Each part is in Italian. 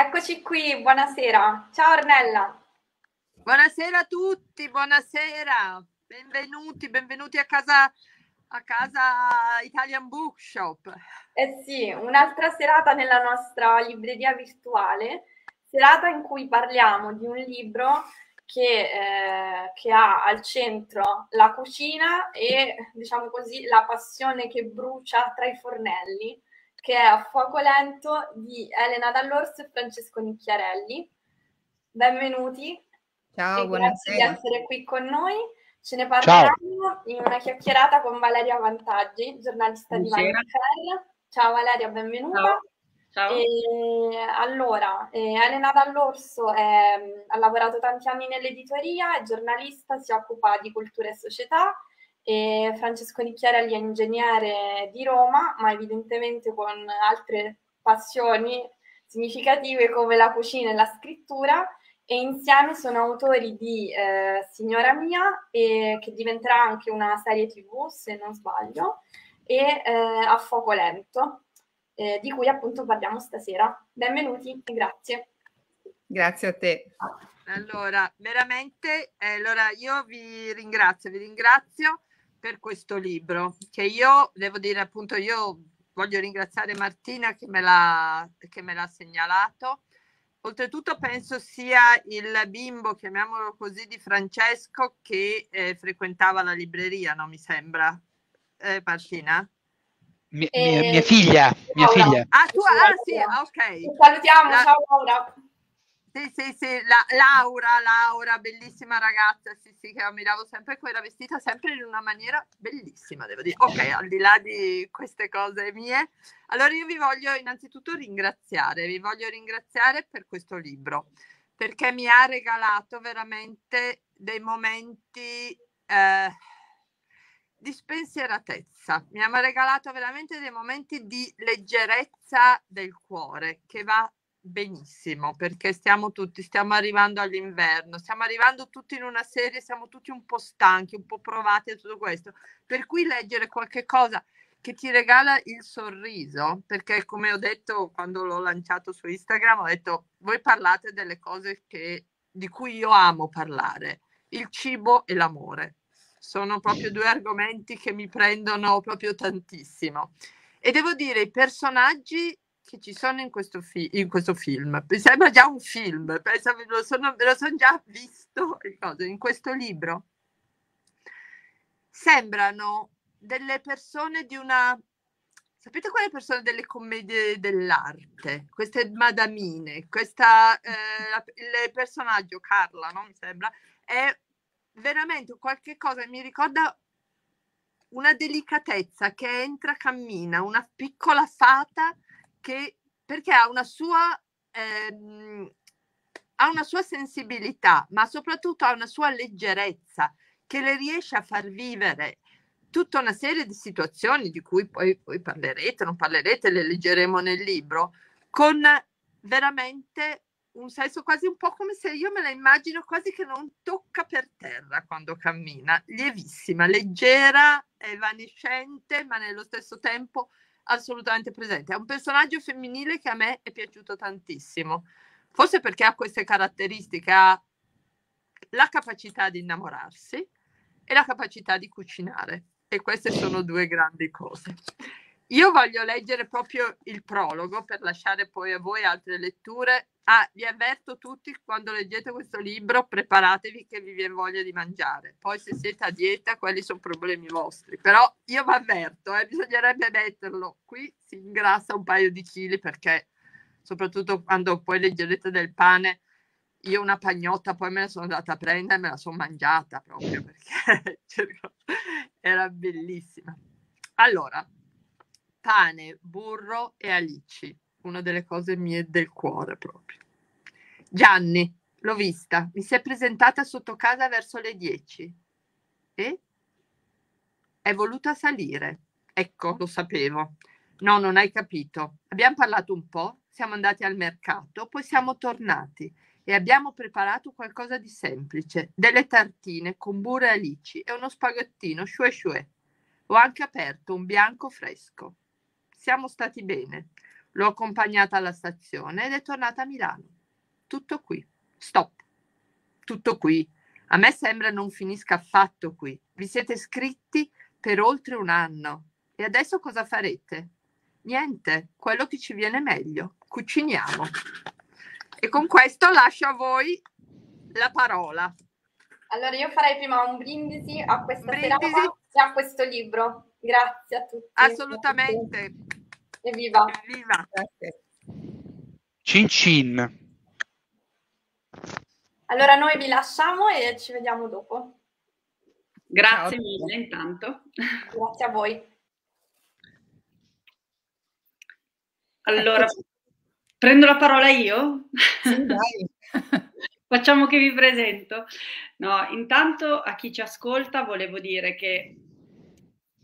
Eccoci qui, buonasera. Ciao Ornella. Buonasera a tutti, buonasera. Benvenuti, benvenuti a casa a casa Italian Bookshop. Eh sì, un'altra serata nella nostra libreria virtuale, serata in cui parliamo di un libro che, eh, che, ha al centro la cucina e, diciamo così, la passione che brucia tra i fornelli che è A Fuoco Lento di Elena Dall'Orso e Francesco Nicchiarelli. Benvenuti. Ciao, Grazie di essere qui con noi. Ce ne parleremo Ciao. in una chiacchierata con Valeria Vantaggi, giornalista buonasera. di Vanitaria. Ciao Valeria, benvenuta. Ciao. Ciao. E, allora, eh, Elena Dall'Orso è, mm, ha lavorato tanti anni nell'editoria, è giornalista, si occupa di cultura e società e Francesco Di è ingegnere di Roma, ma evidentemente con altre passioni significative come la cucina e la scrittura e insieme sono autori di eh, Signora Mia e, che diventerà anche una serie tv se non sbaglio e eh, A Fuoco Lento eh, di cui appunto parliamo stasera. Benvenuti e grazie. Grazie a te. Allora, veramente, eh, allora io vi ringrazio, vi ringrazio per questo libro che io devo dire appunto io voglio ringraziare Martina che me l'ha, che me l'ha segnalato. Oltretutto penso sia il bimbo, chiamiamolo così, di Francesco che eh, frequentava la libreria, no? Mi sembra. Eh, Martina? Mi, mia, mia, figlia, mia figlia. Ah, tu, ah, sì, ok. Salutiamo, ciao Laura. Sì, sì, sì, la, Laura, Laura, bellissima ragazza, sì, sì, che ammiravo sempre, quella vestita sempre in una maniera bellissima, devo dire. Ok, al di là di queste cose mie, allora io vi voglio innanzitutto ringraziare, vi voglio ringraziare per questo libro, perché mi ha regalato veramente dei momenti eh, di spensieratezza, mi ha regalato veramente dei momenti di leggerezza del cuore che va benissimo perché stiamo tutti, stiamo arrivando all'inverno, stiamo arrivando tutti in una serie, siamo tutti un po' stanchi, un po' provati a tutto questo. Per cui leggere qualche cosa che ti regala il sorriso, perché come ho detto quando l'ho lanciato su Instagram, ho detto voi parlate delle cose che, di cui io amo parlare, il cibo e l'amore. Sono proprio due argomenti che mi prendono proprio tantissimo. E devo dire, i personaggi che ci sono in questo, fi- in questo film, sembra già un film, penso, me, lo sono, me lo sono già visto in questo libro, sembrano delle persone di una Sapete quelle persone delle commedie dell'arte? Queste madamine, questa, eh, il personaggio Carla, no? mi sembra, è veramente qualcosa che mi ricorda una delicatezza che entra, cammina, una piccola fata che, perché ha una sua... Ehm, ha una sua sensibilità, ma soprattutto ha una sua leggerezza che le riesce a far vivere tutta una serie di situazioni di cui poi, poi parlerete, non parlerete, le leggeremo nel libro, con veramente un senso quasi un po' come se io me la immagino quasi che non tocca per terra quando cammina, lievissima, leggera, evanescente, ma nello stesso tempo assolutamente presente. È un personaggio femminile che a me è piaciuto tantissimo, forse perché ha queste caratteristiche, ha la capacità di innamorarsi e la capacità di cucinare. E queste sono due grandi cose. Io voglio leggere proprio il prologo per lasciare poi a voi altre letture. Ah, vi avverto tutti quando leggete questo libro, preparatevi che vi viene voglia di mangiare. Poi se siete a dieta, quelli sono problemi vostri. Però io vi avverto, eh, bisognerebbe metterlo. Qui si ingrassa un paio di chili perché soprattutto quando poi leggerete del pane, io una pagnotta poi me la sono andata a prendere e me la sono mangiata proprio perché era bellissima. Allora, pane, burro e alici, una delle cose mie del cuore proprio. Gianni, l'ho vista, mi si è presentata sotto casa verso le 10 e è voluta salire. Ecco, lo sapevo. No, non hai capito. Abbiamo parlato un po', siamo andati al mercato, poi siamo tornati e abbiamo preparato qualcosa di semplice, delle tartine con burro e alici e uno spaghettino shue shue. Ho anche aperto un bianco fresco siamo stati bene. L'ho accompagnata alla stazione ed è tornata a Milano. Tutto qui. Stop. Tutto qui. A me sembra non finisca affatto qui. Vi siete scritti per oltre un anno. E adesso cosa farete? Niente, quello che ci viene meglio. Cuciniamo. E con questo lascio a voi la parola. Allora io farei prima un brindisi a questa brindisi. e a questo libro. Grazie a tutti. Assolutamente. Evviva. Evviva. Cin cin. Allora noi vi lasciamo e ci vediamo dopo. Grazie Ciao. mille intanto. Grazie a voi. Allora, prendo la parola io? Sì, dai. Facciamo che vi presento. No, intanto a chi ci ascolta volevo dire che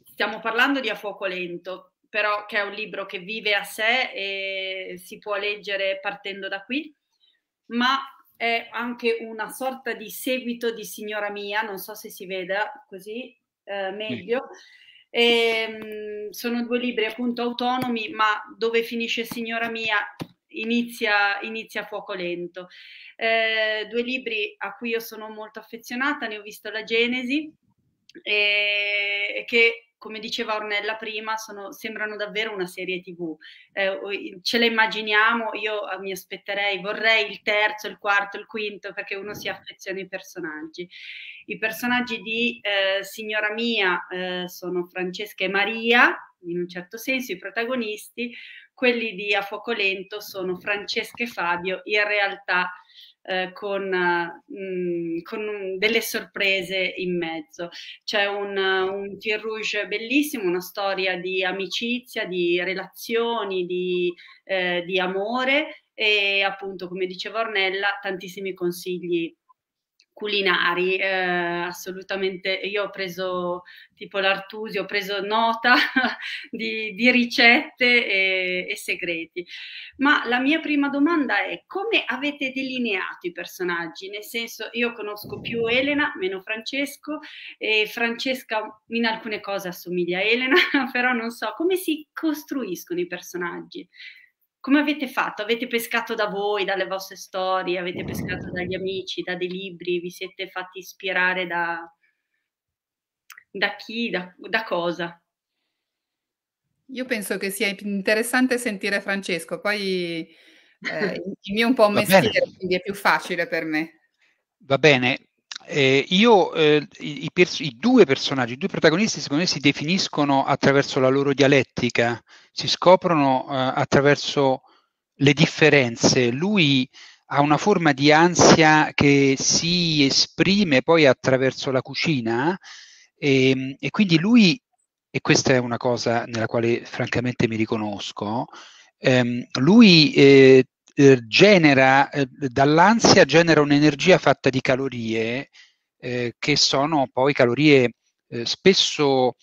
stiamo parlando di a fuoco lento, però che è un libro che vive a sé e si può leggere partendo da qui, ma è anche una sorta di seguito di Signora Mia, non so se si veda così eh, meglio. E, ehm, sono due libri appunto autonomi, ma dove finisce Signora Mia inizia, inizia Fuoco Lento. Eh, due libri a cui io sono molto affezionata, ne ho visto la Genesi, eh, che come diceva Ornella prima, sono, sembrano davvero una serie TV. Eh, ce le immaginiamo, io ah, mi aspetterei, vorrei il terzo, il quarto, il quinto, perché uno si affeziona ai personaggi. I personaggi di eh, Signora Mia eh, sono Francesca e Maria, in un certo senso i protagonisti, quelli di A Fuoco Lento sono Francesca e Fabio, in realtà eh, con, eh, mh, con, delle sorprese in mezzo. C'è un, un tir rouge bellissimo, una storia di amicizia, di relazioni, di, eh, di amore e appunto, come diceva Ornella, tantissimi consigli culinari, eh, assolutamente. Io ho preso tipo l'Artusi, ho preso nota di, di, ricette e, e, segreti. Ma la mia prima domanda è come avete delineato i personaggi? Nel senso, io conosco più Elena, meno Francesco, e Francesca in alcune cose assomiglia a Elena, però non so come si costruiscono i personaggi. Come avete fatto? Avete pescato da voi, dalle vostre storie, avete pescato dagli amici, da dei libri, vi siete fatti ispirare da, da chi, da, da cosa? Io penso che sia interessante sentire Francesco, poi eh, il mio è un po' un mestiere, quindi è più facile per me. Va bene, eh, io, eh, i, pers- i, due personaggi, i due protagonisti, secondo me si definiscono attraverso la loro dialettica, si scoprono eh, attraverso le differenze. Lui ha una forma di ansia che si esprime poi attraverso la cucina e, ehm, e quindi lui, e questa è una cosa nella quale francamente mi riconosco, ehm, lui eh, eh, genera, eh, dall'ansia genera un'energia fatta di calorie eh, che sono poi calorie eh, spesso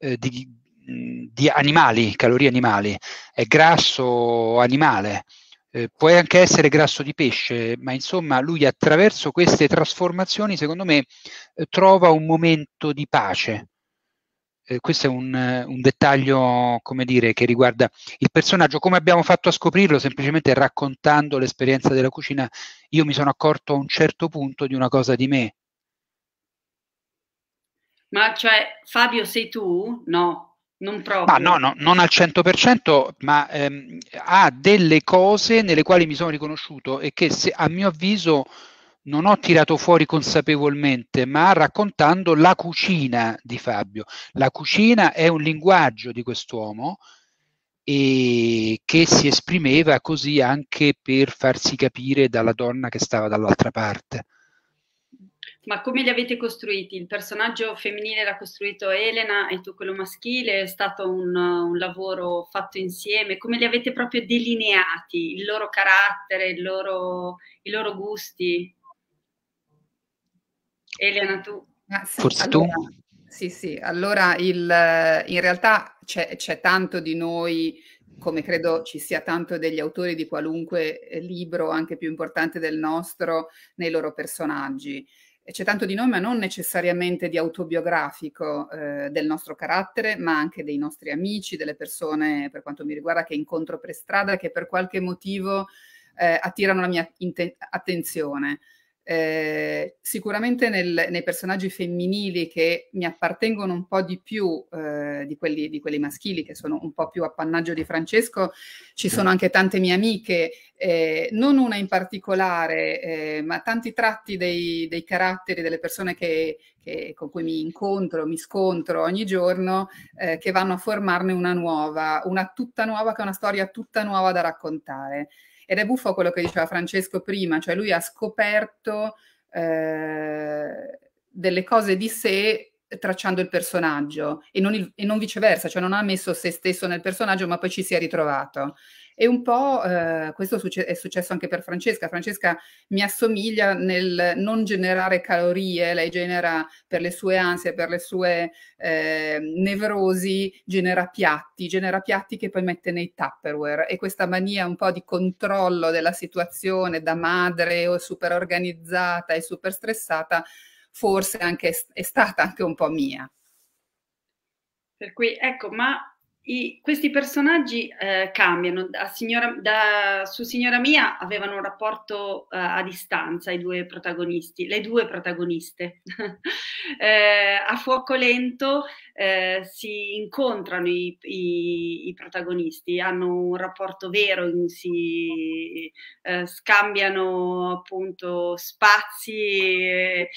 eh, di, di, animali, calorie animali, è grasso animale, può anche essere grasso di pesce, ma insomma lui attraverso queste trasformazioni secondo me trova un momento di pace eh, questo è un, un, dettaglio, come dire, che riguarda il personaggio. Come abbiamo fatto a scoprirlo? Semplicemente raccontando l'esperienza della cucina, io mi sono accorto a un certo punto di una cosa di me. Ma cioè, Fabio, sei tu? No, non proprio. Ma no, no non al 100%, ma ehm, ha delle cose nelle quali mi sono riconosciuto e che, se, a mio avviso, non ho tirato fuori consapevolmente, ma raccontando la cucina di Fabio. La cucina è un linguaggio di quest'uomo e che si esprimeva così anche per farsi capire dalla donna che stava dall'altra parte. Ma come li avete costruiti? Il personaggio femminile l'ha costruito Elena e tu quello maschile, è stato un, un, lavoro fatto insieme, come li avete proprio delineati, il loro carattere, loro, i loro gusti? Elena, tu. Ah, sì, Forse allora, tu? Sì, sì, allora il, eh, in realtà c'è, c'è tanto di noi come credo ci sia tanto degli autori di qualunque eh, libro, anche più importante del nostro, nei loro personaggi. c'è tanto di noi, ma non necessariamente di autobiografico eh, del nostro carattere, ma anche dei nostri amici, delle persone, per quanto mi riguarda, che incontro per strada, che per qualche motivo eh, attirano la mia in- attenzione. Eh, sicuramente nel, nei personaggi femminili che mi appartengono un po' di più eh, di, quelli, di, quelli, maschili, che sono un po' più appannaggio di Francesco, ci sono anche tante mie amiche, eh, non una in particolare, eh, ma tanti tratti dei, dei caratteri delle persone che, che, con cui mi incontro, mi scontro ogni giorno, eh, che vanno a formarne una nuova, una tutta nuova, che è una storia tutta nuova da raccontare. Ed è buffo quello che diceva Francesco prima, cioè lui ha scoperto eh, delle cose di sé tracciando il personaggio e non, il, e non, viceversa, cioè non ha messo se stesso nel personaggio ma poi ci si è ritrovato. E un po' eh, questo è successo anche per Francesca. Francesca mi assomiglia nel non generare calorie, lei genera per le sue ansie, per le sue eh, nevrosi, genera piatti, genera piatti che poi mette nei Tupperware e questa mania un po' di controllo della situazione da madre o super organizzata e super stressata forse anche, è stata anche un po' mia. Per cui ecco, ma i, questi personaggi eh, cambiano, da, signora, da, su Signora Mia avevano un rapporto eh, a distanza i due protagonisti, le due protagoniste. eh, a fuoco lento eh, si incontrano i, i, i, protagonisti, hanno un rapporto vero, si eh, scambiano appunto spazi eh,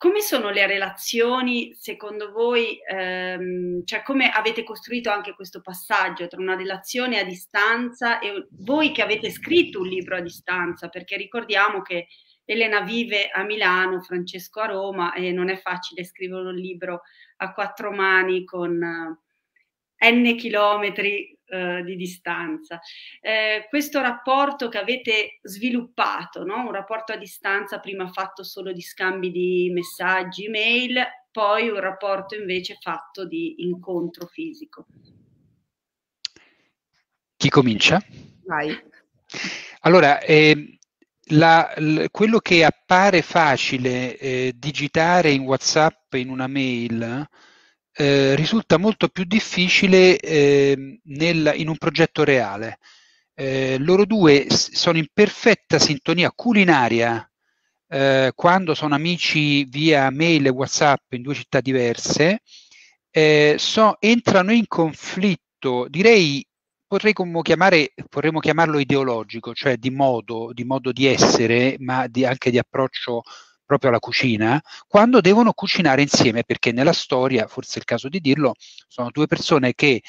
come sono le relazioni secondo voi, ehm, cioè come avete costruito anche questo passaggio tra una relazione a distanza e voi che avete scritto un libro a distanza, perché ricordiamo che Elena vive a Milano, Francesco a Roma e non è facile scrivere un libro a quattro mani con eh, n chilometri eh, di distanza. Eh, questo rapporto che avete sviluppato, no? un rapporto a distanza prima fatto solo di scambi di messaggi, mail, poi un rapporto invece fatto di incontro fisico. Chi comincia? Vai. Allora, eh, la, l, quello che appare facile eh, digitare in WhatsApp, in una mail, eh, risulta molto più difficile eh, nel, in un progetto reale. Eh, loro due sono in perfetta sintonia culinaria eh, quando sono amici via mail e WhatsApp in due città diverse, eh, so, entrano in conflitto, direi Chiamare, vorremmo chiamarlo ideologico, cioè di modo di, modo di essere, ma di, anche di approccio proprio alla cucina, quando devono cucinare insieme, perché nella storia, forse è il caso di dirlo, sono due persone che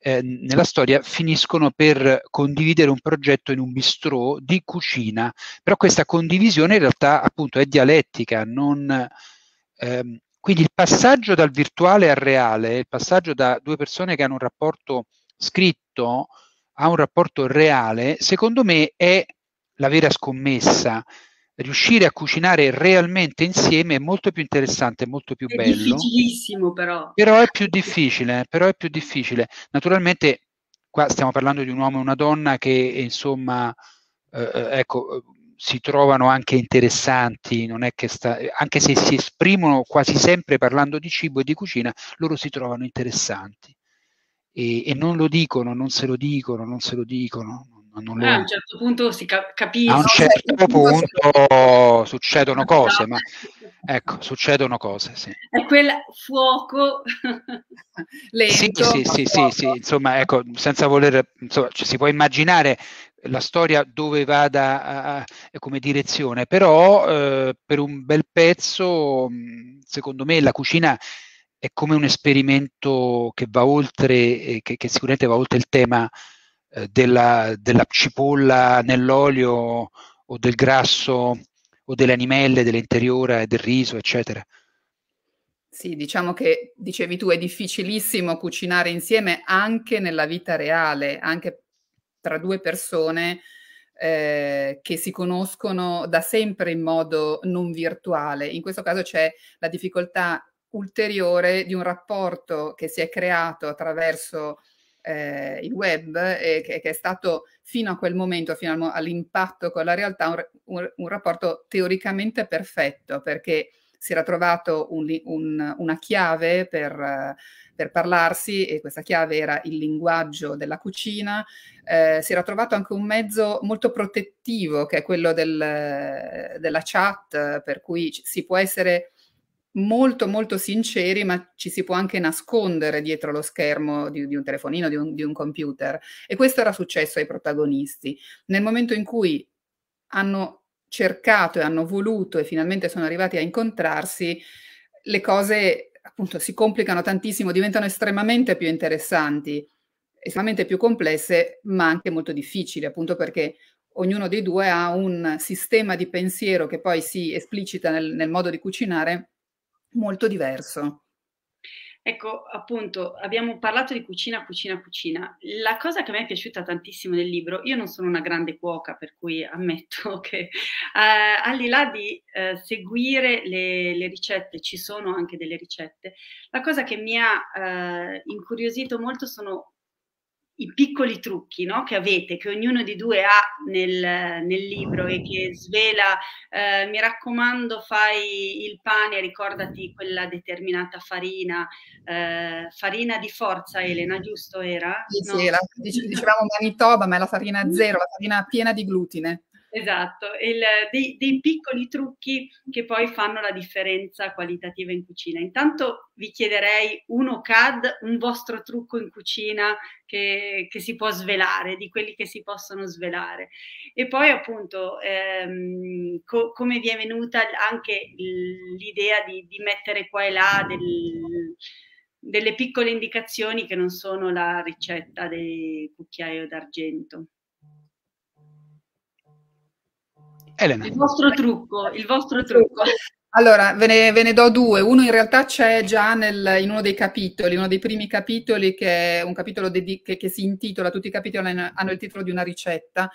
eh, nella storia finiscono per condividere un progetto in un bistrò di cucina, però questa condivisione in realtà appunto è dialettica, non... Ehm, quindi il passaggio dal virtuale al reale, il passaggio da due persone che hanno un rapporto scritto a un rapporto reale, secondo me è la vera scommessa riuscire a cucinare realmente insieme è molto più interessante, molto più è bello. Difficilissimo però. Però è più difficile, però è più difficile. Naturalmente qua stiamo parlando di un uomo e una donna che eh, insomma eh, eh ecco eh, si trovano anche interessanti, non è sta, anche se si esprimono quasi sempre parlando di cibo e di cucina, loro si trovano interessanti e, e non lo dicono, non se lo dicono, non se lo dicono non ah, lo... ah, a un certo punto si cap- capisce. A un certo punto succedono esatto. cose, ma ecco, succedono cose, sì. È quel fuoco lento. Sì, sì, sì, sì, insomma, ecco, senza voler, insomma, cioè, si può immaginare la storia dove vada a, a, come direzione, però eh, per un bel pezzo, mm, secondo me, la cucina è come un esperimento che va oltre, eh, che, che sicuramente va oltre il tema della, della, cipolla nell'olio o del grasso o delle animelle, dell'interiora e del riso, eccetera. Sì, diciamo che dicevi tu, è difficilissimo cucinare insieme anche nella vita reale, anche tra due persone eh, che si conoscono da sempre in modo non virtuale. In questo caso c'è la difficoltà ulteriore di un rapporto che si è creato attraverso eh, il web, eh, che, che, è stato fino a quel momento, fino all'impatto con la realtà, un, un, un rapporto teoricamente perfetto, perché si era trovato un, un, una chiave per, per, parlarsi e questa chiave era il linguaggio della cucina, eh, si era trovato anche un mezzo molto protettivo che è quello del, della chat, per cui si può essere molto molto sinceri, ma ci si può anche nascondere dietro lo schermo di, di un telefonino, di un, di un computer. E questo era successo ai protagonisti. Nel momento in cui hanno cercato e hanno voluto e finalmente sono arrivati a incontrarsi, le cose appunto si complicano tantissimo, diventano estremamente più interessanti, estremamente più complesse, ma anche molto difficili, appunto perché ognuno dei due ha un sistema di pensiero che poi si esplicita nel, nel modo di cucinare molto diverso. Ecco, appunto, abbiamo parlato di cucina, cucina, cucina. La cosa che a me è piaciuta tantissimo del libro, io non sono una grande cuoca, per cui ammetto che eh, al di là di eh, seguire le, le, ricette, ci sono anche delle ricette, la cosa che mi ha eh, incuriosito molto sono i piccoli trucchi no, che avete, che ognuno di due ha nel, nel libro e che svela, eh, mi raccomando fai il pane, ricordati quella determinata farina, eh, farina di forza Elena, giusto era? Sì, no? sì era, dicevamo manitoba, ma è la farina zero, la farina piena di glutine esatto, il, dei, dei, piccoli trucchi che poi fanno la differenza qualitativa in cucina. Intanto vi chiederei uno CAD, un vostro trucco in cucina che, che si può svelare, di quelli che si possono svelare. E poi appunto ehm, co- come vi è venuta anche l'idea di, di mettere qua e là del delle piccole indicazioni che non sono la ricetta del cucchiaio d'argento. Elena. Il vostro trucco, il vostro trucco. Allora, ve ne, ve ne, do due. Uno in realtà c'è già nel, in uno dei capitoli, uno dei primi capitoli che è un capitolo dedic- che, che, si intitola, tutti i capitoli hanno il titolo di una ricetta,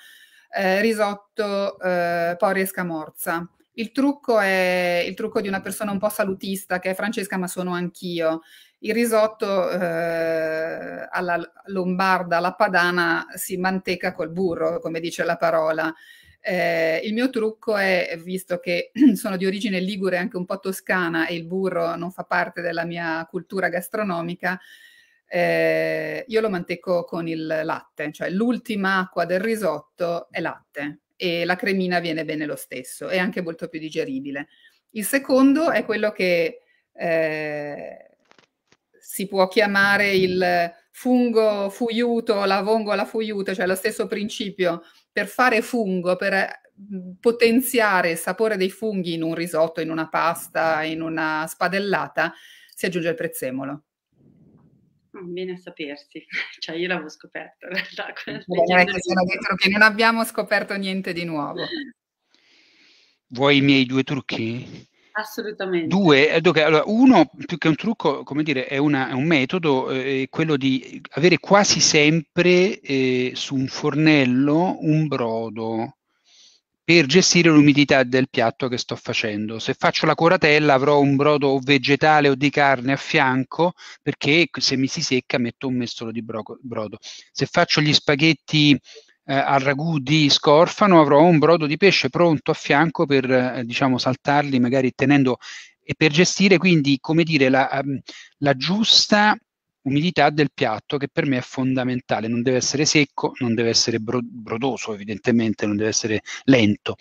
eh, risotto, eh, pori e scamorza. Il trucco è il trucco di una persona un po' salutista, che è Francesca, ma sono anch'io. Il risotto eh, alla lombarda, alla padana, si manteca col burro, come dice la parola. Eh, il mio trucco è, visto che sono di origine ligure e anche un po' toscana e il burro non fa parte della mia cultura gastronomica, eh, io lo manteco con il latte, cioè l'ultima acqua del risotto è latte e la cremina viene bene lo stesso, è anche molto più digeribile. Il secondo è quello che eh, si può chiamare il fungo fuiuto, la vongola fuiuta, cioè lo stesso principio per fare fungo, per mm, potenziare il sapore dei funghi in un risotto, in una pasta, in una spadellata, si aggiunge il prezzemolo. Bene mm, a sapersi, cioè io l'avevo scoperto in realtà. Beh, che non abbiamo scoperto niente di nuovo. Vuoi i miei due trucchi? Assolutamente. Due, eh, dunque, allora, uno più che un trucco, come dire, è, una, è un metodo, eh, quello di avere quasi sempre eh, su un fornello un brodo per gestire l'umidità del piatto che sto facendo. Se faccio la coratella avrò un brodo o vegetale o di carne a fianco perché se mi si secca metto un mestolo di brodo. Se faccio gli spaghetti eh, al ragù di scorfano avrò un brodo di pesce pronto a fianco per eh, diciamo saltarli magari tenendo e per gestire quindi come dire la, ehm, la giusta umidità del piatto che per me è fondamentale, non deve essere secco, non deve essere bro- brodoso evidentemente, non deve essere lento.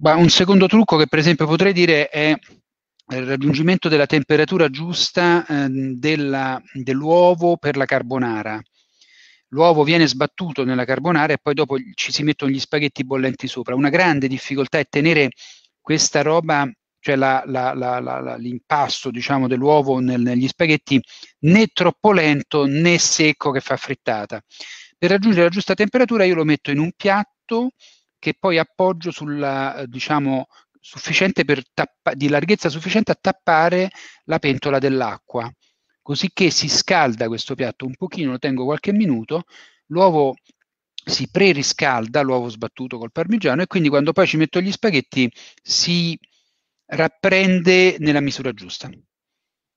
Ma un secondo trucco che per esempio potrei dire è il raggiungimento della temperatura giusta eh, della, dell'uovo per la carbonara l'uovo viene sbattuto nella carbonara e poi dopo ci si mettono gli spaghetti bollenti sopra. Una grande difficoltà è tenere questa roba, cioè la, la, la, l'impasto diciamo, dell'uovo nel, negli spaghetti, né troppo lento né secco che fa frittata. Per raggiungere la giusta temperatura io lo metto in un piatto che poi appoggio sulla, diciamo, tappa- di larghezza sufficiente a tappare la pentola dell'acqua cosicché si scalda questo piatto un pochino, lo tengo qualche minuto, l'uovo si preriscalda, l'uovo sbattuto col parmigiano e quindi quando poi ci metto gli spaghetti si rapprende nella misura giusta.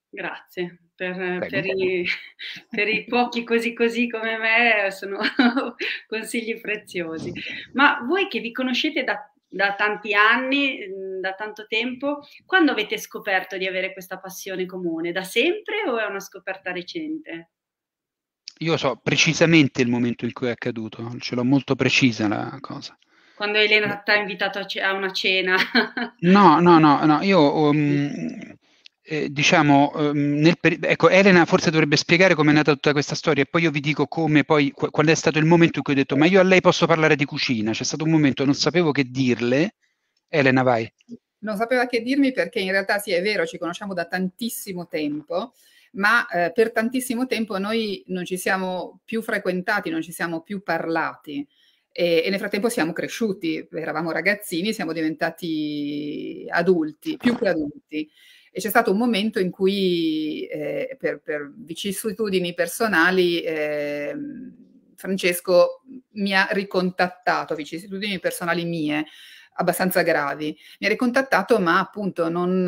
Grazie. Per, per, i, per, i, pochi così così come me sono consigli preziosi. Ma voi che vi conoscete da da tanti anni, mm, da tanto tempo. Quando avete scoperto di avere questa passione comune? Da sempre o è una scoperta recente? Io so precisamente il momento in cui è accaduto, ce l'ho molto precisa la cosa. Quando Elena ti ha invitato a, c- a una cena? no, no, no, no, io um, eh, diciamo, ehm, ecco, Elena forse dovrebbe spiegare come è nata tutta questa storia e poi io vi dico come poi, qual è stato il momento in cui ho detto ma io a lei posso parlare di cucina. C'è stato un momento, non sapevo che dirle. Elena, vai. Non sapeva che dirmi perché in realtà sì, è vero, ci conosciamo da tantissimo tempo, ma eh, per tantissimo tempo noi non ci siamo più frequentati, non ci siamo più parlati. E, e, nel frattempo siamo cresciuti, eravamo ragazzini, siamo diventati adulti, più che adulti. E c'è stato un momento in cui, eh, per, per, vicissitudini personali, eh, Francesco mi ha ricontattato, vicissitudini personali mie, abbastanza gravi. Mi ha ricontattato, ma appunto non,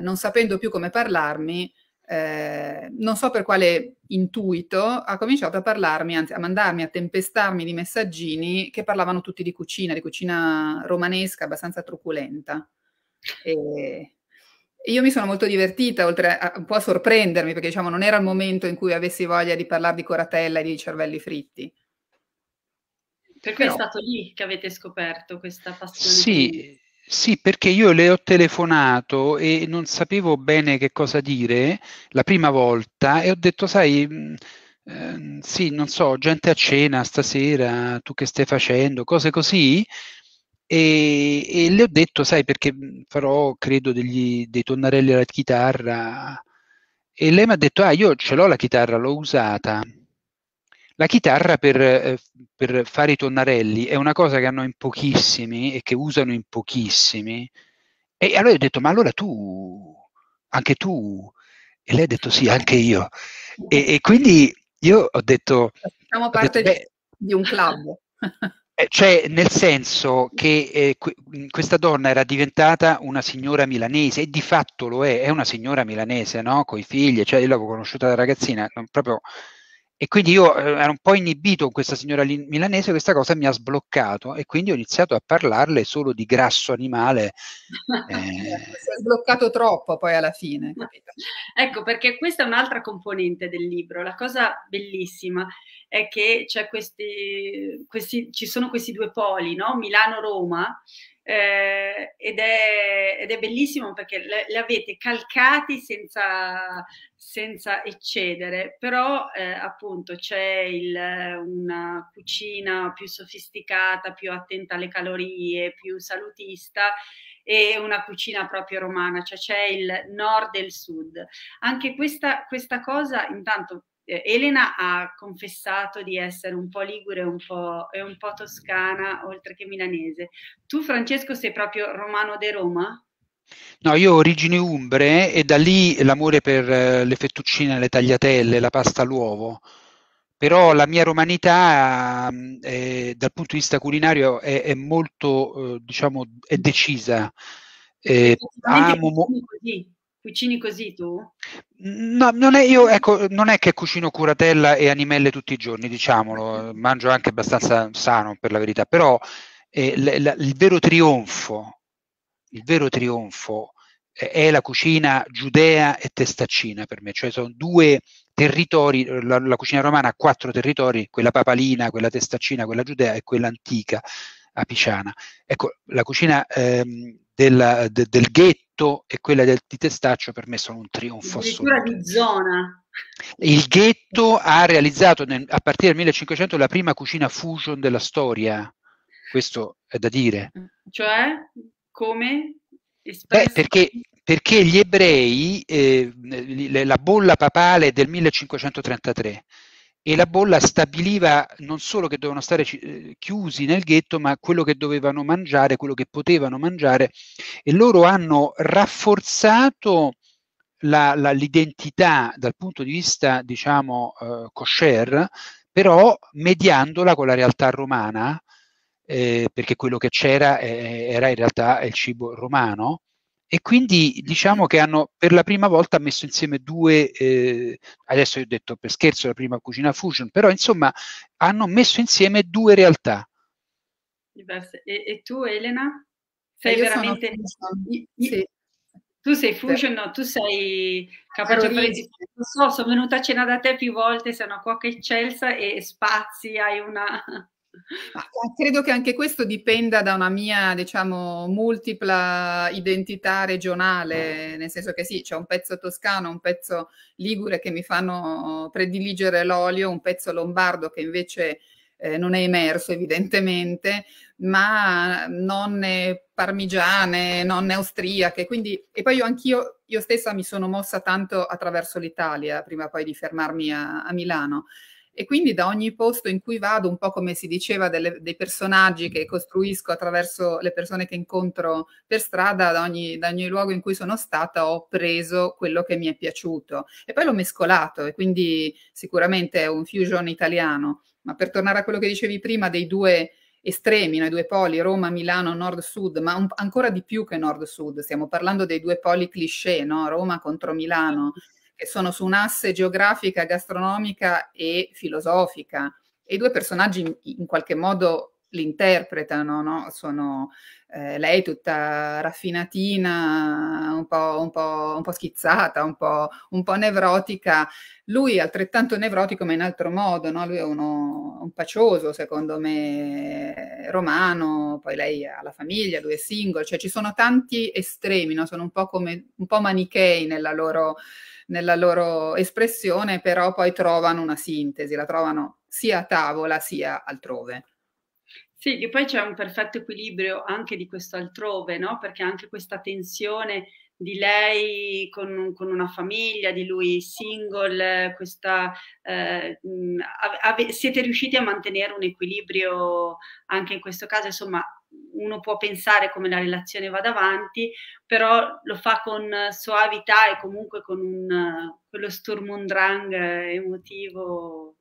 non sapendo più come parlarmi, eh, non so per quale intuito, ha cominciato a parlarmi, anzi a mandarmi, a tempestarmi di messaggini che parlavano tutti di cucina, di cucina romanesca abbastanza truculenta. E io mi sono molto divertita, oltre a un po' a sorprendermi, perché diciamo non era il momento in cui avessi voglia di parlare di coratella e di cervelli fritti. Per cui è stato lì che avete scoperto questa passione? Sì, sì, perché io le ho telefonato e non sapevo bene che cosa dire la prima volta e ho detto, sai, eh, sì, non so, gente a cena stasera, tu che stai facendo, cose così. E, e, le ho detto, sai, perché farò, credo, degli, dei tonnarelli alla chitarra. E lei mi ha detto, ah, io ce l'ho la chitarra, l'ho usata. La chitarra per, eh, per fare i tonnarelli è una cosa che hanno in pochissimi e che usano in pochissimi. E allora ho detto, ma allora tu, anche tu? E lei ha detto, sì, anche io. E, e quindi io ho detto... Siamo parte detto, di, di un club. Eh, cioè, nel senso che eh, que- questa donna era diventata una signora milanese e di fatto lo è, è una signora milanese, no? Con i figli, cioè io l'avevo conosciuta da ragazzina, proprio... E quindi io eh, ero un po' inibito con questa signora li- milanese, questa cosa mi ha sbloccato e quindi ho iniziato a parlarle solo di grasso animale. Eh... si è sbloccato troppo poi alla fine. Capito? Ecco, perché questa è un'altra componente del libro, la cosa bellissima è che questi, questi, ci sono questi due poli, no? Milano-Roma, eh, ed, è, ed, è, bellissimo perché li avete calcati senza, senza eccedere, però eh, appunto c'è il, una cucina più sofisticata, più attenta alle calorie, più salutista e una cucina proprio romana, cioè c'è il nord e il sud. Anche questa, questa cosa intanto eh, Elena ha confessato di essere un po' ligure e un po' toscana, oltre che milanese. Tu, Francesco, sei proprio romano de Roma? No, io ho origini umbre e da lì l'amore per eh, le fettuccine, le tagliatelle, la pasta all'uovo. Però la mia romanità eh, dal punto di vista culinario è, è molto, eh, diciamo, è decisa. Eh, amo, Cucini così tu? No, non è, io, ecco, non è che cucino curatella e animelle tutti i giorni, diciamolo, mangio anche abbastanza sano per la verità, però eh, l- l- il vero trionfo, il vero trionfo eh, è la cucina giudea e testaccina per me, cioè sono due territori, la, la cucina romana ha quattro territori, quella papalina, quella testaccina, quella giudea e quella antica apiciana. Ecco, la cucina ehm, del, de, del ghetto e quella del, di Testaccio per me sono un trionfo assoluto. di zona. Il ghetto ha realizzato nel, a partire dal 1500 la prima cucina fusion della storia, questo è da dire. Cioè, come? Beh, perché, perché, gli ebrei, eh, la bolla papale del 1533 e la bolla stabiliva non solo che dovevano stare eh, chiusi nel ghetto, ma quello che dovevano mangiare, quello che potevano mangiare e loro hanno rafforzato la, la, l'identità dal punto di vista, diciamo, eh, kosher, però mediandola con la realtà romana, eh, perché quello che c'era eh, era in realtà il cibo romano, e quindi diciamo che hanno per la prima volta messo insieme due, eh, adesso io ho detto per scherzo la prima cucina fusion, però insomma hanno messo insieme due realtà. E, e tu Elena? Eh, sei veramente... Tu sei fusion, no, tu sei capace di... Non so, sono venuta a cena da te più volte, sei una cuoca eccelsa e spazi, hai una eh, credo che anche questo dipenda da una mia, diciamo, multipla identità regionale, nel senso che sì, c'è un pezzo toscano, un pezzo ligure che mi fanno prediligere l'olio, un pezzo lombardo che invece eh, non è emerso evidentemente, ma nonne parmigiane, nonne austriache, quindi e poi io anch'io io stessa mi sono mossa tanto attraverso l'Italia prima poi di fermarmi a, a Milano e quindi da ogni posto in cui vado, un po' come si diceva delle, dei personaggi che costruisco attraverso le persone che incontro per strada, da ogni, da ogni, luogo in cui sono stata ho preso quello che mi è piaciuto e poi l'ho mescolato e quindi sicuramente è un fusion italiano. Ma per tornare a quello che dicevi prima dei due estremi, no? i due poli, Roma, Milano, Nord-Sud, ma un, ancora di più che Nord-Sud, stiamo parlando dei due poli cliché, no? Roma contro Milano che sono su un'asse geografica, gastronomica e filosofica. E i due personaggi in, qualche modo l'interpretano, no? Sono eh, lei tutta raffinatina, un po', un po', un po schizzata, un po', un po', nevrotica. Lui altrettanto nevrotico, ma in altro modo, no? Lui è uno, un pacioso, secondo me, romano, poi lei ha la famiglia, lui è single, cioè ci sono tanti estremi, no? Sono un po' come, un po' manichei nella loro nella loro espressione, però poi trovano una sintesi, la trovano sia a tavola sia altrove. Sì, che poi c'è un perfetto equilibrio anche di questo altrove, no? Perché anche questa tensione di lei con, con, una famiglia, di lui single, questa, eh, ave, siete riusciti a mantenere un equilibrio anche in questo caso, insomma uno può pensare come la relazione vada avanti, però lo fa con soavità e comunque con un, quello sturmundrang emotivo.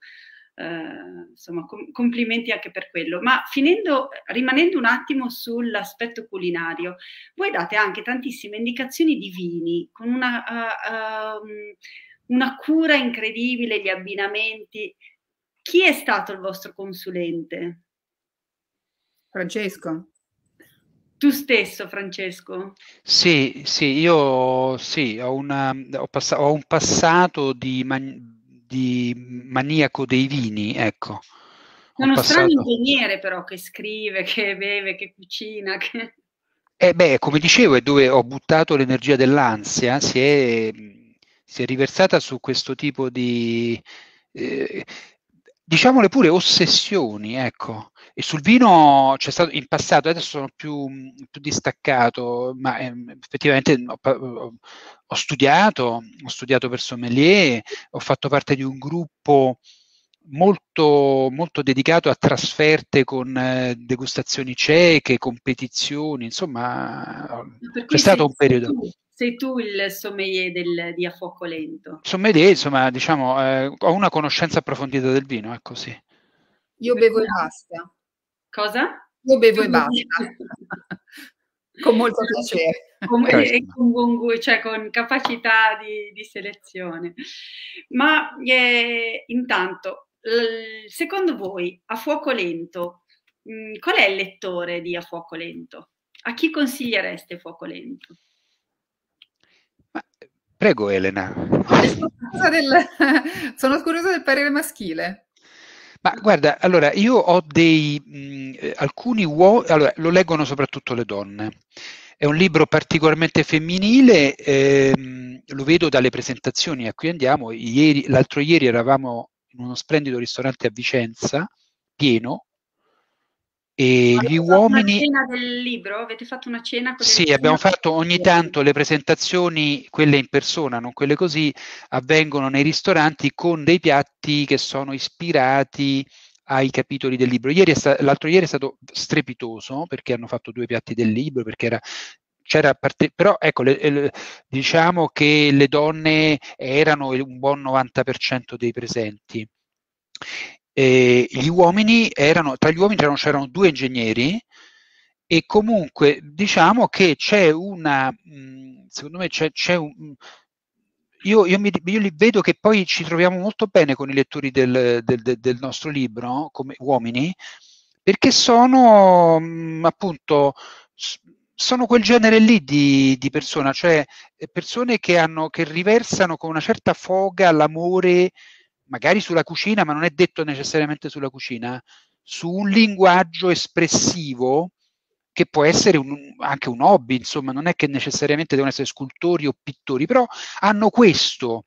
Eh, insomma, com- complimenti anche per quello. Ma finendo, rimanendo un attimo sull'aspetto culinario, voi date anche tantissime indicazioni di vini con una, uh, uh, una cura incredibile, gli abbinamenti. Chi è stato il vostro consulente? Francesco. Tu stesso, Francesco? Sì, sì, io sì, ho, una, um, ho, pass- ho un passato di, man- di, maniaco dei vini, ecco. È uno passato... strano ingegnere però che scrive, che beve, che cucina. Che... Eh beh, come dicevo, è dove ho buttato l'energia dell'ansia, si è, si è riversata su questo tipo di... Eh, diciamole pure ossessioni, ecco. E sul vino c'è stato in passato, adesso sono più, più distaccato, ma ehm, effettivamente ho, ho, studiato, ho studiato per sommelier, ho fatto parte di un gruppo molto, molto dedicato a trasferte con eh, degustazioni cieche, competizioni, insomma c'è stato un periodo. Tu, sei tu il sommelier del, di A Fuoco Lento. Sommelier, insomma, diciamo, eh, ho una conoscenza approfondita del vino, è così. Ecco, Io bevo e basta. Cosa? Io bevo e basta. con molto certo. piacere. Con, e certo. con buon gusto, cioè con capacità di, di selezione. Ma eh, intanto, secondo voi a fuoco lento, mm, qual è il lettore di a fuoco lento? A chi consigliereste fuoco lento? Ma, prego Elena. Sono curiosa, del, sono curiosa del parere maschile. Ma guarda, allora io ho dei mh, mm, eh, alcuni uomini, allora, lo leggono soprattutto le donne. È un libro particolarmente femminile, ehm, lo vedo dalle presentazioni a cui andiamo. Ieri, l'altro ieri eravamo in uno splendido ristorante a Vicenza, pieno, e gli uomini... Una cena del libro? Avete fatto una cena? Con sì, abbiamo fatto ogni tanto le presentazioni, quelle in persona, non quelle così, avvengono nei ristoranti con dei piatti che sono ispirati ai capitoli del libro. Ieri sta- l'altro ieri è stato strepitoso perché hanno fatto due piatti del libro, perché era c'era parte... però ecco, le, le, diciamo che le donne erano un buon 90% dei presenti. E gli uomini erano, tra gli uomini c'erano, c'erano due ingegneri e comunque diciamo che c'è una, mm, secondo me c'è, c'è un... Mm, io, io, mi, io, li vedo che poi ci troviamo molto bene con i lettori del, del, del nostro libro, come uomini, perché sono mm, appunto sono quel genere lì di, di persona, cioè eh, persone che, hanno, che riversano con una certa foga l'amore, magari sulla cucina, ma non è detto necessariamente sulla cucina, su un linguaggio espressivo che può essere un, anche un hobby, insomma, non è che necessariamente devono essere scultori o pittori, però hanno questo,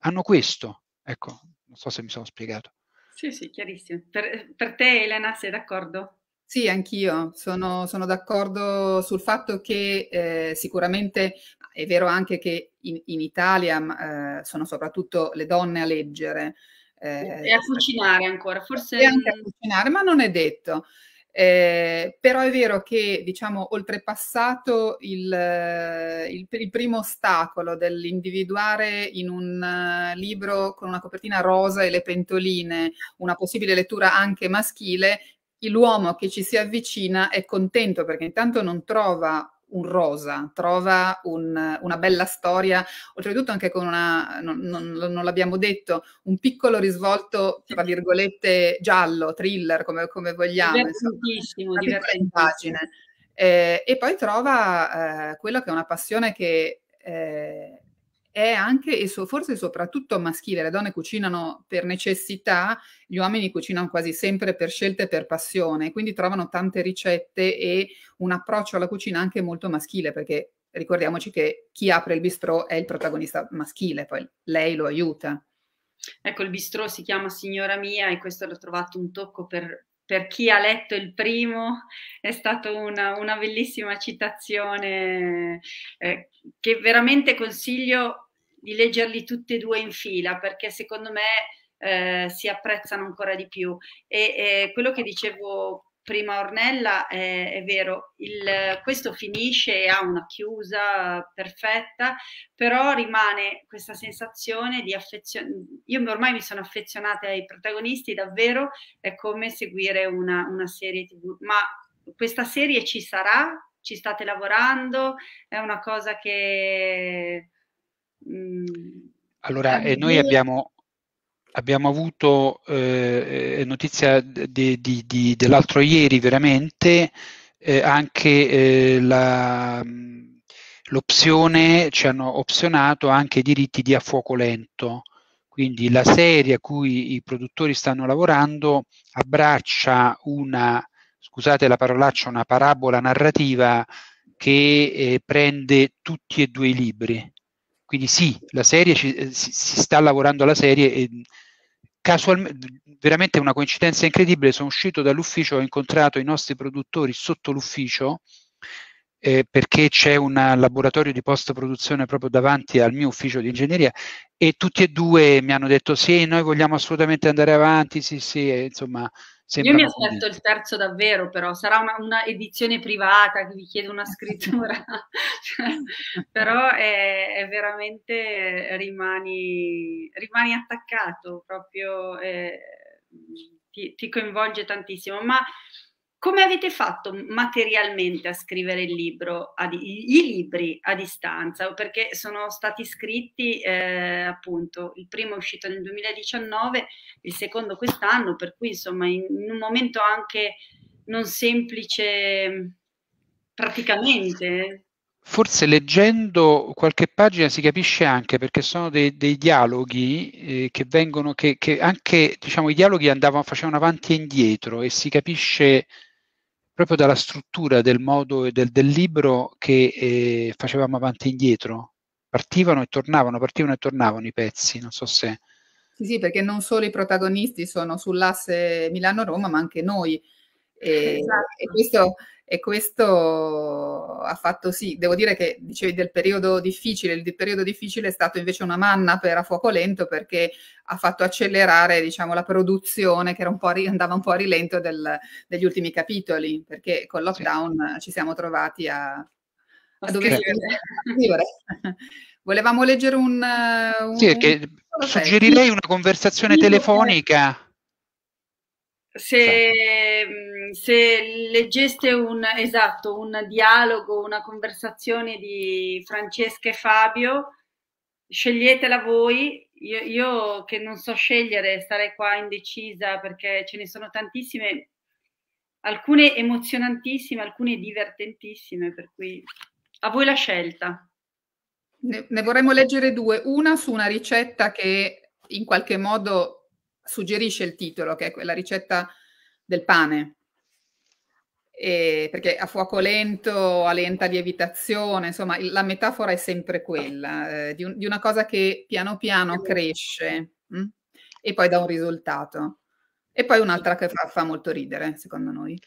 hanno questo. Ecco, non so se mi sono spiegato. Sì, sì, chiarissimo. Per, per te, Elena, sei d'accordo? Sì, anch'io sono, sono d'accordo sul fatto che eh, sicuramente è vero anche che in, in Italia eh, sono soprattutto le donne a leggere. Eh, e a cucinare ancora, forse. E anche a cucinare, ma non è detto. Eh, però è vero che, diciamo, oltrepassato il, il, il primo ostacolo dell'individuare in un libro con una copertina rosa e le pentoline una possibile lettura anche maschile, l'uomo che ci si avvicina è contento perché intanto non trova un rosa, trova un, una bella storia, oltretutto anche con una, non, non, non, l'abbiamo detto, un piccolo risvolto, tra virgolette, giallo, thriller, come, come vogliamo. Divertentissimo, insomma, divertentissimo. Eh, e poi trova eh, quella che è una passione che eh, è anche e so, forse soprattutto maschile. Le donne cucinano per necessità, gli uomini cucinano quasi sempre per scelta e per passione, quindi trovano tante ricette e un approccio alla cucina anche molto maschile, perché ricordiamoci che chi apre il bistrò è il protagonista maschile, poi lei lo aiuta. Ecco, il bistrò si chiama Signora Mia e questo l'ho trovato un tocco per, per chi ha letto il primo, è stata una, una bellissima citazione eh, che veramente consiglio di leggerli tutti e due in fila perché secondo me eh, si apprezzano ancora di più. E, e eh, quello che dicevo prima Ornella, è, è vero, il, questo finisce e ha una chiusa perfetta, però rimane questa sensazione di affezione. Io ormai mi sono affezionata ai protagonisti, davvero è come seguire una, una serie TV, ma questa serie ci sarà? Ci state lavorando? È una cosa che... Mh, mm, allora, eh, noi abbiamo, abbiamo avuto eh, notizia di, di, di, dell'altro ieri veramente eh, anche eh, la, l'opzione, ci hanno opzionato anche i diritti di a fuoco lento. Quindi la serie a cui i produttori stanno lavorando abbraccia una, scusate la parolaccia, una parabola narrativa che eh, prende tutti e due i libri. Quindi sì, la serie ci, eh, si, si, sta lavorando alla serie e casualmente, veramente una coincidenza incredibile, sono uscito dall'ufficio, ho incontrato i nostri produttori sotto l'ufficio eh, perché c'è un laboratorio di post-produzione proprio davanti al mio ufficio di ingegneria e tutti e due mi hanno detto sì, noi vogliamo assolutamente andare avanti, sì, sì, e, insomma io mi aspetto il terzo davvero, però sarà una, una edizione privata che vi chiede una scrittura, cioè, però è, è veramente rimani, rimani, attaccato, proprio eh, ti, ti coinvolge tantissimo. Ma come avete fatto materialmente a scrivere il libro, di, i libri a distanza? Perché sono stati scritti eh, appunto, il primo è uscito nel 2019, il secondo quest'anno, per cui insomma in, in un momento anche non semplice praticamente. Forse leggendo qualche pagina si capisce anche perché sono dei, dei dialoghi eh, che vengono, che, che, anche diciamo, i dialoghi andavano, facevano avanti e indietro e si capisce proprio dalla struttura del modo e del, del libro che eh, facevamo avanti e indietro. Partivano e tornavano, partivano e tornavano i pezzi, non so se... Sì, sì, perché non solo i protagonisti sono sull'asse Milano-Roma, ma anche noi e, esatto. e, questo, e, questo, ha fatto sì, devo dire che dicevi del periodo difficile, il periodo difficile è stato invece una manna per a fuoco lento perché ha fatto accelerare diciamo, la produzione che era un ri, andava un po' a rilento del, degli ultimi capitoli, perché con lockdown sì. ci siamo trovati a, a dover scrivere. Volevamo leggere un... un sì, che un... suggerirei una conversazione telefonica. Se... Esatto se leggeste un, esatto, un dialogo, una conversazione di Francesca e Fabio, sceglietela voi. Io, io che non so scegliere, starei qua indecisa perché ce ne sono tantissime, alcune emozionantissime, alcune divertentissime, per cui a voi la scelta. Ne, ne vorremmo leggere due, una su una ricetta che in qualche modo suggerisce il titolo, che è quella ricetta del pane, eh, perché a fuoco lento, a lenta lievitazione, insomma il, la metafora è sempre quella, eh, di, un, di, una cosa che piano piano cresce mh? Mm, e poi dà un risultato. E poi un'altra che fa, fa molto ridere, secondo noi.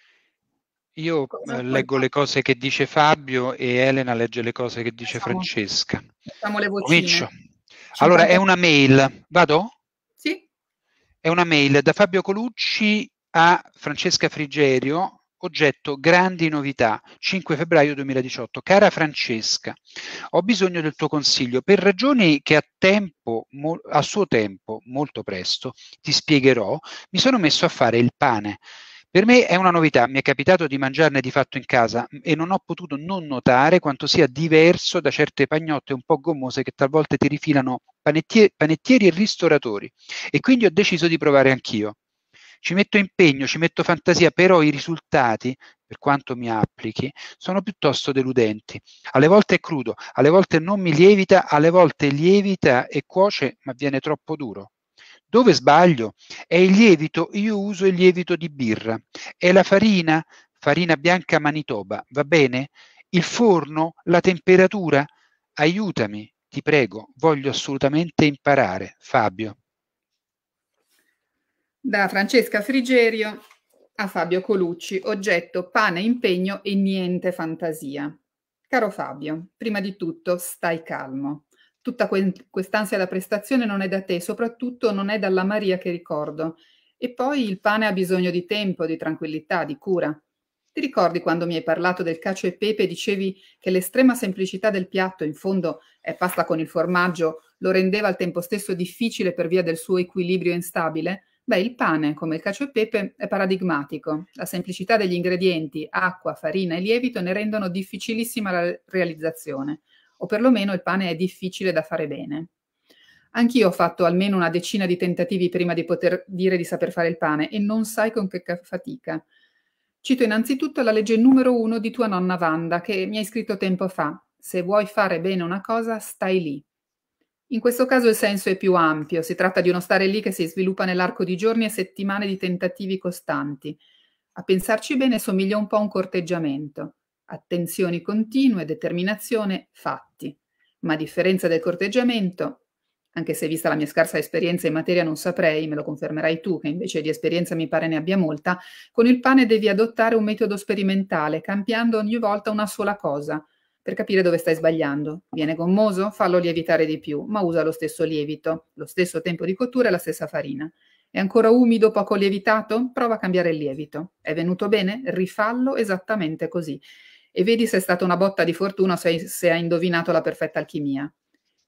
Io eh, cosa leggo le cose che dice Fabio e Elena legge le cose che dice facciamo, Francesca. Facciamo le vocine. Allora, è una mail. Vado? Sì. È una mail da Fabio Colucci a Francesca Frigerio, oggetto grandi novità, 5 febbraio 2018. Cara Francesca, ho bisogno del tuo consiglio per ragioni che a, tempo, mo, a suo tempo, molto presto, ti spiegherò, mi sono messo a fare il pane. Per me è una novità, mi è capitato di mangiarne di fatto in casa mm, e non ho potuto non notare quanto sia diverso da certe pagnotte un po' gommose che talvolta ti rifilano panettieri, panettieri e ristoratori. E quindi ho deciso di provare anch'io. Ci metto impegno, ci metto fantasia, però i risultati, per quanto mi applichi, sono piuttosto deludenti. Alle volte è crudo, alle volte non mi lievita, alle volte lievita e cuoce, ma viene troppo duro. Dove sbaglio? È il lievito, io uso il lievito di birra. È la farina, farina bianca Manitoba, va bene? Il forno, la temperatura? Aiutami, ti prego, voglio assolutamente imparare, Fabio. Da Francesca Frigerio a Fabio Colucci, oggetto pane, impegno e niente fantasia. Caro Fabio, prima di tutto stai calmo. Tutta quest'ansia da prestazione non è da te, soprattutto non è dalla Maria che ricordo. E poi il pane ha bisogno di tempo, di tranquillità, di cura. Ti ricordi quando mi hai parlato del cacio e pepe e dicevi che l'estrema semplicità del piatto, in fondo è pasta con il formaggio, lo rendeva al tempo stesso difficile per via del suo equilibrio instabile? Beh, il pane, come il cacio e pepe, è paradigmatico. La semplicità degli ingredienti, acqua, farina e lievito ne rendono difficilissima la realizzazione, o perlomeno il pane è difficile da fare bene. Anch'io ho fatto almeno una decina di tentativi prima di poter dire di saper fare il pane e non sai con che fatica. Cito innanzitutto la legge numero uno di tua nonna Wanda, che mi hai scritto tempo fa. Se vuoi fare bene una cosa, stai lì. In questo caso il senso è più ampio, si tratta di uno stare lì che si sviluppa nell'arco di giorni e settimane di tentativi costanti. A pensarci bene somiglia un po' a un corteggiamento. Attenzioni continue, determinazione, fatti. Ma a differenza del corteggiamento, anche se vista la mia scarsa esperienza in materia non saprei, me lo confermerai tu che invece di esperienza mi pare ne abbia molta, con il pane devi adottare un metodo sperimentale, cambiando ogni volta una sola cosa – per capire dove stai sbagliando. Viene gommoso? Fallo lievitare di più, ma usa lo stesso lievito, lo stesso tempo di cottura e la stessa farina. È ancora umido, poco lievitato? Prova a cambiare il lievito. È venuto bene? Rifallo esattamente così. E vedi se è stata una botta di fortuna o se hai indovinato la perfetta alchimia.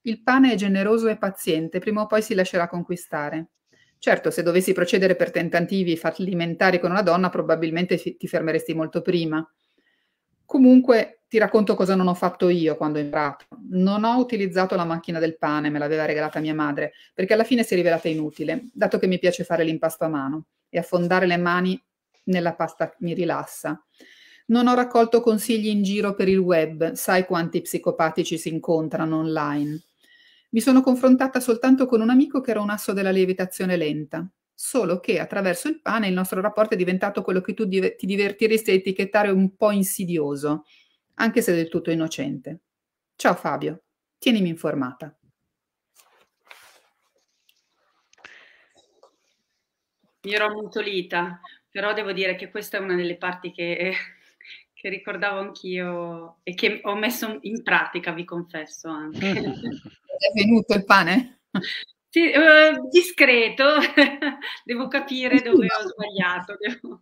Il pane è generoso e paziente, prima o poi si lascerà conquistare. Certo, se dovessi procedere per tentativi fallimentari con una donna, probabilmente ti fermeresti molto prima. Comunque, ti racconto cosa non ho fatto io quando ho imparato. Non ho utilizzato la macchina del pane, me l'aveva regalata mia madre, perché alla fine si è rivelata inutile, dato che mi piace fare l'impasto a mano e affondare le mani nella pasta mi rilassa. Non ho raccolto consigli in giro per il web, sai quanti psicopatici si incontrano online. Mi sono confrontata soltanto con un amico che era un asso della lievitazione lenta, solo che attraverso il pane il nostro rapporto è diventato quello che tu div- ti divertiresti a etichettare un po' insidioso anche se del tutto innocente. Ciao Fabio, tienimi informata. Mi ero ammutolita, però devo dire che questa è una delle parti che, che ricordavo anch'io e che ho messo in pratica, vi confesso anche. È venuto il pane? Sì, eh, discreto, devo capire dove ho sbagliato. Devo...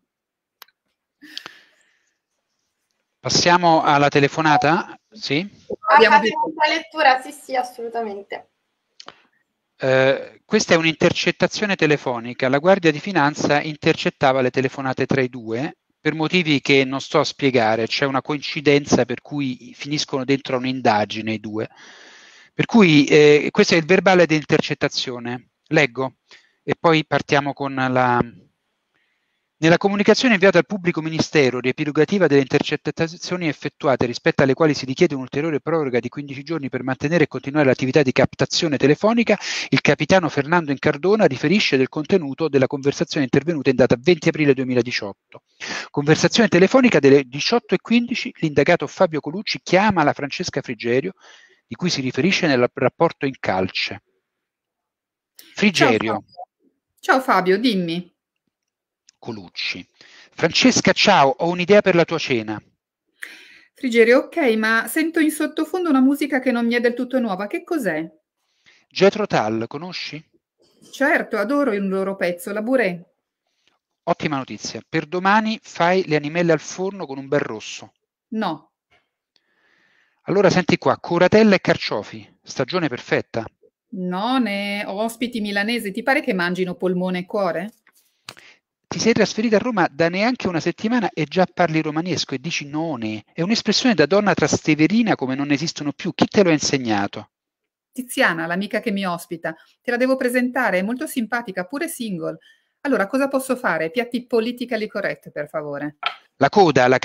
Passiamo alla telefonata? Sì? Abbiamo una lettura, sì, sì, assolutamente. Eh, questa è un'intercettazione telefonica. La Guardia di Finanza intercettava le telefonate tra i due per motivi che non sto a spiegare, c'è una coincidenza per cui finiscono dentro un'indagine i due. Per cui eh, questo è il verbale di intercettazione. Leggo e poi partiamo con la, nella comunicazione inviata al pubblico ministero, riepilogativa delle intercettazioni effettuate, rispetto alle quali si richiede un'ulteriore proroga di 15 giorni per mantenere e continuare l'attività di captazione telefonica, il capitano Fernando Incardona riferisce del contenuto della conversazione intervenuta in data 20 aprile 2018. Conversazione telefonica delle 18.15, l'indagato Fabio Colucci chiama la Francesca Frigerio, di cui si riferisce nel rapporto in calce. Frigerio. Ciao Fabio, Ciao Fabio dimmi. Colucci. Francesca, ciao, ho un'idea per la tua cena. Frigerio, ok, ma sento in sottofondo una musica che non mi è del tutto nuova. Che cos'è? Getro Tal, conosci? Certo, adoro il loro pezzo, la Bourrée. Ottima notizia. Per domani fai le animelle al forno con un bel rosso. No. Allora senti qua, curatella e carciofi, stagione perfetta. No, ne ospiti milanesi, ti pare che mangino polmone e cuore? ti sei trasferita a Roma da neanche una settimana e già parli romanesco e dici none. È un'espressione da donna trasteverina come non esistono più. Chi te lo ha insegnato? Tiziana, l'amica che mi ospita, te la devo presentare, è molto simpatica, pure single. Allora, cosa posso fare? Piatti politically correct, per favore. La coda, la